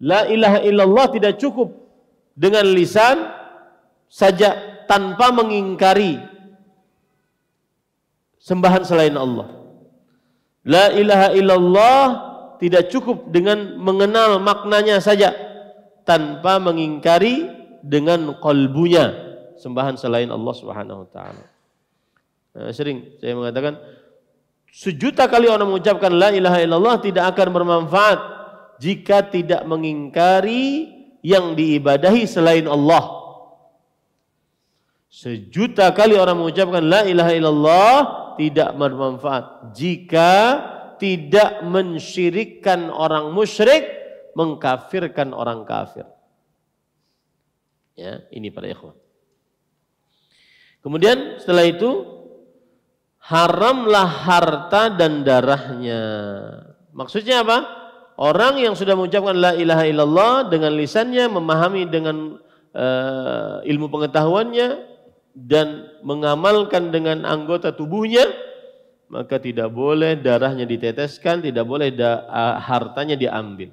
La ilaha illallah tidak cukup dengan lisan saja tanpa mengingkari sembahan selain Allah. La ilaha illallah tidak cukup dengan mengenal maknanya saja tanpa mengingkari dengan kalbunya sembahan selain Allah Subhanahu wa taala. Nah, eh, sering saya mengatakan sejuta kali orang mengucapkan la ilaha illallah tidak akan bermanfaat jika tidak mengingkari yang diibadahi selain Allah. Sejuta kali orang mengucapkan la ilaha illallah tidak bermanfaat jika tidak mensyirikkan orang musyrik, mengkafirkan orang kafir. Ya, ini para ikhwan. Kemudian setelah itu haramlah harta dan darahnya. Maksudnya apa? Orang yang sudah mengucapkan la ilaha illallah dengan lisannya, memahami dengan uh, ilmu pengetahuannya dan mengamalkan dengan anggota tubuhnya, maka tidak boleh darahnya diteteskan, tidak boleh da hartanya diambil.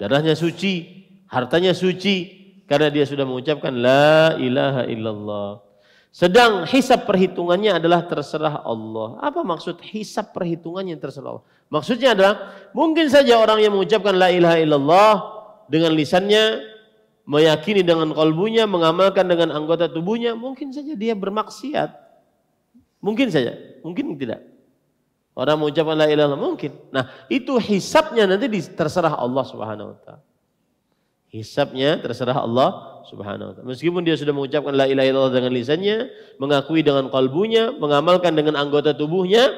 Darahnya suci, hartanya suci karena dia sudah mengucapkan la ilaha illallah. Sedang hisap perhitungannya adalah terserah Allah. Apa maksud hisap perhitungannya terserah Allah? Maksudnya adalah mungkin saja orang yang mengucapkan la ilaha illallah dengan lisannya, meyakini dengan kalbunya, mengamalkan dengan anggota tubuhnya, mungkin saja dia bermaksiat. Mungkin saja, mungkin tidak. Orang mengucapkan la ilaha illallah mungkin. Nah, itu hisapnya nanti terserah Allah Subhanahu wa taala. Hisapnya terserah Allah Subhanahu wa taala. Meskipun dia sudah mengucapkan la ilaha illallah dengan lisannya, mengakui dengan kalbunya, mengamalkan dengan anggota tubuhnya,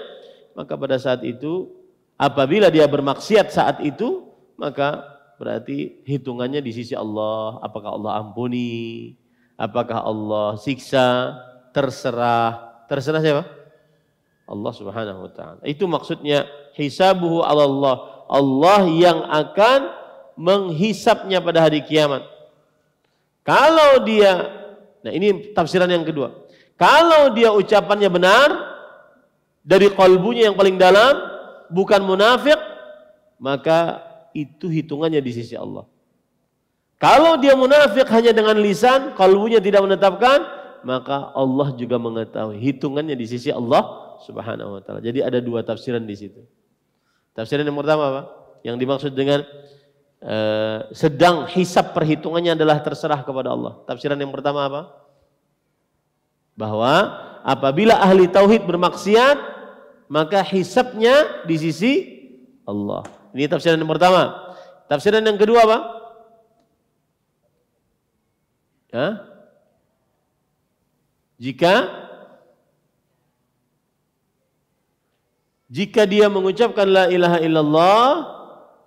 maka pada saat itu apabila dia bermaksiat saat itu, maka berarti hitungannya di sisi Allah, apakah Allah ampuni, apakah Allah siksa, terserah, terserah siapa? Allah Subhanahu wa taala. Itu maksudnya hisabuhu Allah. Allah yang akan menghisapnya pada hari kiamat. Kalau dia, nah ini tafsiran yang kedua. Kalau dia ucapannya benar dari kalbunya yang paling dalam, bukan munafik, maka itu hitungannya di sisi Allah. Kalau dia munafik hanya dengan lisan, kalbunya tidak menetapkan, maka Allah juga mengetahui hitungannya di sisi Allah Subhanahu wa taala. Jadi ada dua tafsiran di situ. Tafsiran yang pertama apa? Yang dimaksud dengan Eh, sedang hisap perhitungannya adalah terserah kepada Allah. Tafsiran yang pertama apa? Bahwa apabila ahli tauhid bermaksiat, maka hisapnya di sisi Allah. Ini tafsiran yang pertama. Tafsiran yang kedua apa? Hah? Jika jika dia mengucapkan la ilaha illallah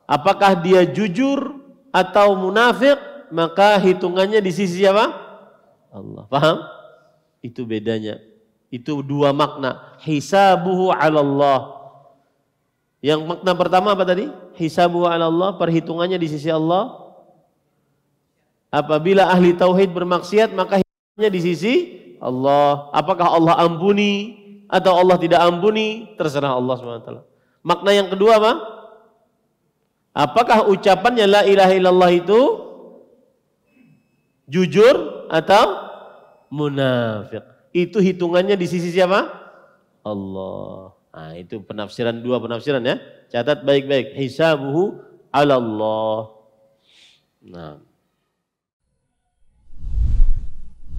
Apakah dia jujur atau munafik? Maka hitungannya di sisi apa? Allah. Paham? Itu bedanya. Itu dua makna. Hisabuhu ala Allah. Yang makna pertama apa tadi? Hisabuhu ala Allah, perhitungannya di sisi Allah. Apabila ahli tauhid bermaksiat, maka hitungannya di sisi Allah. Apakah Allah ampuni atau Allah tidak ampuni? Terserah Allah SWT. Makna yang kedua apa? Apakah ucapannya la ilaha illallah itu jujur atau munafik? Itu hitungannya di sisi siapa? Allah. Nah, itu penafsiran dua penafsiran ya. Catat baik-baik. Hisabuhu ala Allah. Nah.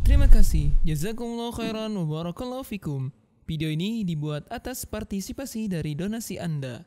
Terima kasih. Jazakumullah khairan wa barakallahu fikum. Video ini dibuat atas partisipasi dari donasi Anda.